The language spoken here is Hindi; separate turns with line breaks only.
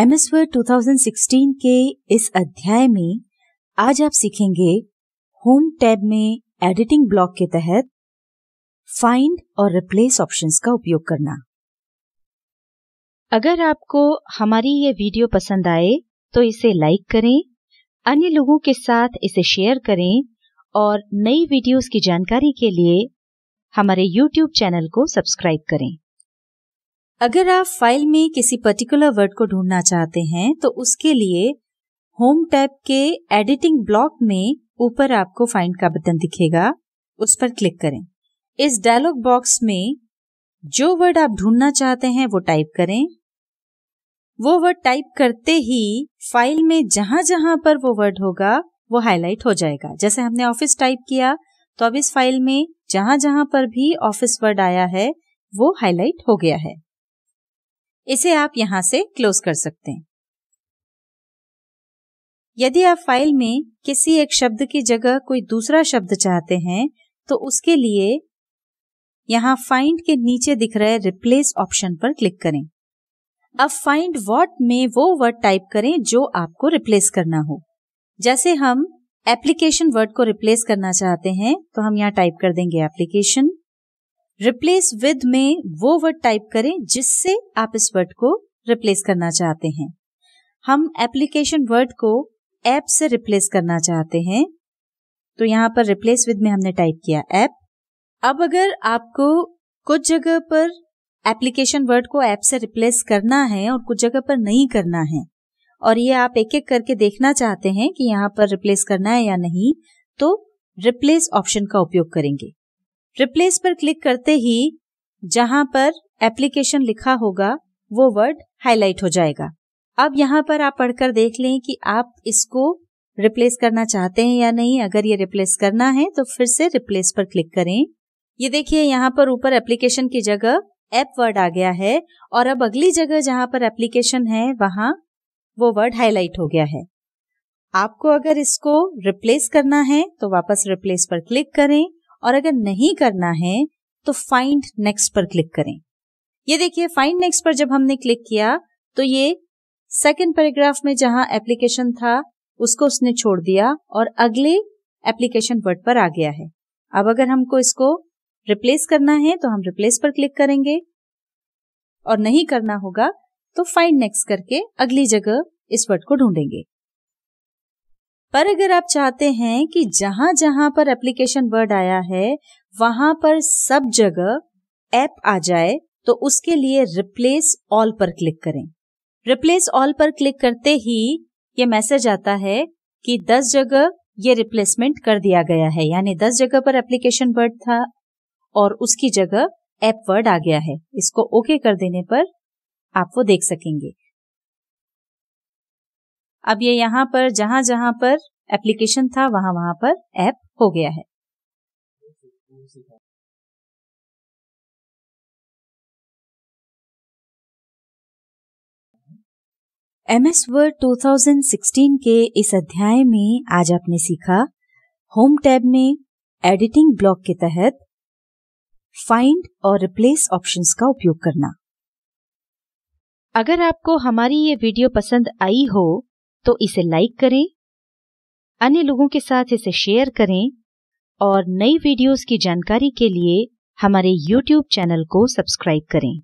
एम एस वर्ड टू के इस अध्याय में आज आप सीखेंगे होम टैब में एडिटिंग ब्लॉक के तहत फाइंड और रिप्लेस ऑप्शंस का उपयोग करना अगर आपको हमारी ये वीडियो पसंद आए तो इसे लाइक करें अन्य लोगों के साथ इसे शेयर करें और नई वीडियोस की जानकारी के लिए हमारे YouTube चैनल को सब्सक्राइब करें अगर आप फाइल में किसी पर्टिकुलर वर्ड को ढूंढना चाहते हैं तो उसके लिए होम टैब के एडिटिंग ब्लॉक में ऊपर आपको फाइंड का बटन दिखेगा उस पर क्लिक करें इस डायलॉग बॉक्स में जो वर्ड आप ढूंढना चाहते हैं वो टाइप करें वो वर्ड टाइप करते ही फाइल में जहां जहां पर वो वर्ड होगा वो हाईलाइट हो जाएगा जैसे हमने ऑफिस टाइप किया तो अब इस फाइल में जहां जहां पर भी ऑफिस वर्ड आया है वो हाईलाइट हो गया है इसे आप यहां से क्लोज कर सकते हैं यदि आप फाइल में किसी एक शब्द की जगह कोई दूसरा शब्द चाहते हैं तो उसके लिए यहाँ फाइंड के नीचे दिख रहे रिप्लेस ऑप्शन पर क्लिक करें अब फाइंड वॉट में वो वर्ड टाइप करें जो आपको रिप्लेस करना हो जैसे हम एप्लीकेशन वर्ड को रिप्लेस करना चाहते हैं तो हम यहाँ टाइप कर देंगे एप्लीकेशन रिप्लेस विद में वो वर्ड टाइप करें जिससे आप इस वर्ड को रिप्लेस करना चाहते हैं हम एप्लीकेशन वर्ड को ऐप से रिप्लेस करना चाहते हैं तो यहाँ पर रिप्लेस विद में हमने टाइप किया ऐप अब अगर आपको कुछ जगह पर एप्लीकेशन वर्ड को ऐप से रिप्लेस करना है और कुछ जगह पर नहीं करना है और ये आप एक एक करके देखना चाहते हैं कि यहाँ पर रिप्लेस करना है या नहीं तो रिप्लेस ऑप्शन का उपयोग करेंगे रिप्लेस पर क्लिक करते ही जहां पर एप्लीकेशन लिखा होगा वो वर्ड हाईलाइट हो जाएगा अब यहाँ पर आप पढ़कर देख लें कि आप इसको रिप्लेस करना चाहते हैं या नहीं अगर ये रिप्लेस करना है तो फिर से रिप्लेस पर क्लिक करें ये देखिए यहाँ पर ऊपर एप्लीकेशन की जगह एप वर्ड आ गया है और अब अगली जगह जहां पर एप्लीकेशन है वहां वो वर्ड हाईलाइट हो गया है आपको अगर इसको रिप्लेस करना है तो वापस रिप्लेस पर क्लिक करें और अगर नहीं करना है तो फाइंड नेक्स्ट पर क्लिक करें ये देखिए फाइंड नेक्स्ट पर जब हमने क्लिक किया तो ये सेकेंड पैराग्राफ में जहां एप्लीकेशन था उसको उसने छोड़ दिया और अगले एप्लीकेशन वर्ड पर आ गया है अब अगर हमको इसको रिप्लेस करना है तो हम रिप्लेस पर क्लिक करेंगे और नहीं करना होगा तो फाइंड नेक्स्ट करके अगली जगह इस वर्ड को ढूंढेंगे पर अगर आप चाहते हैं कि जहां जहां पर एप्लीकेशन वर्ड आया है वहां पर सब जगह एप आ जाए तो उसके लिए रिप्लेस ऑल पर क्लिक करें रिप्लेस ऑल पर क्लिक करते ही ये मैसेज आता है कि 10 जगह ये रिप्लेसमेंट कर दिया गया है यानी 10 जगह पर एप्लीकेशन वर्ड था और उसकी जगह एप वर्ड आ गया है इसको ओके कर देने पर आप वो देख सकेंगे अब ये यहां पर जहां जहां पर एप्लीकेशन था वहां वहां पर ऐप हो गया है एम एस वर्ड 2016 के इस अध्याय में आज आपने सीखा होम टैब में एडिटिंग ब्लॉक के तहत फाइंड और रिप्लेस ऑप्शंस का उपयोग करना अगर आपको हमारी ये वीडियो पसंद आई हो तो इसे लाइक करें अन्य लोगों के साथ इसे शेयर करें और नई वीडियोस की जानकारी के लिए हमारे YouTube चैनल को सब्सक्राइब करें